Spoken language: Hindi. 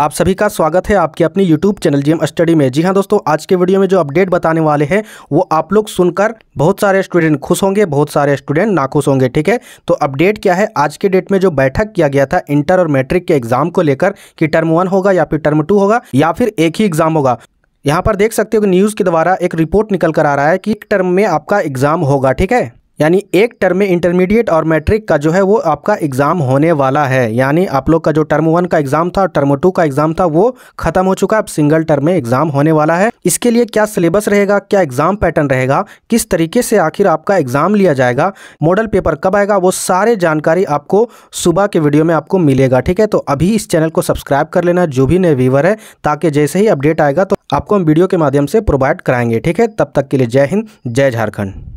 आप सभी का स्वागत है आपके अपने यूट्यूब चैनल जीएम स्टडी में जी हाँ दोस्तों आज के वीडियो में जो अपडेट बताने वाले हैं वो आप लोग सुनकर बहुत सारे स्टूडेंट खुश होंगे बहुत सारे स्टूडेंट नाखुश होंगे ठीक है तो अपडेट क्या है आज के डेट में जो बैठक किया गया था इंटर और मैट्रिक के एग्जाम को लेकर कि टर्म वन होगा या फिर टर्म टू होगा या फिर एक ही एग्जाम होगा यहाँ पर देख सकते हो कि न्यूज़ के द्वारा एक रिपोर्ट निकल कर आ रहा है कि एक टर्म में आपका एग्जाम होगा ठीक है यानी एक टर्म में इंटरमीडिएट और मैट्रिक का जो है वो आपका एग्ज़ाम होने वाला है यानी आप लोग का जो टर्म वन का एग्ज़ाम था और टर्म टू का एग्ज़ाम था वो खत्म हो चुका है अब सिंगल टर्म में एग्ज़ाम होने वाला है इसके लिए क्या सिलेबस रहेगा क्या एग्ज़ाम पैटर्न रहेगा किस तरीके से आखिर आपका एग्ज़ाम लिया जाएगा मॉडल पेपर कब आएगा वो सारे जानकारी आपको सुबह के वीडियो में आपको मिलेगा ठीक है तो अभी इस चैनल को सब्सक्राइब कर लेना जो भी नए व्यूवर है ताकि जैसे ही अपडेट आएगा तो आपको हम वीडियो के माध्यम से प्रोवाइड कराएंगे ठीक है तब तक के लिए जय हिंद जय झारखंड